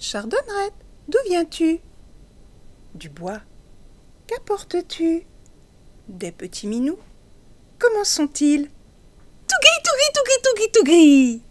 Chardonnerette, d'où viens-tu Du bois. Qu'apportes-tu Des petits minous. Comment sont-ils Tougi tout tougi tout tougi.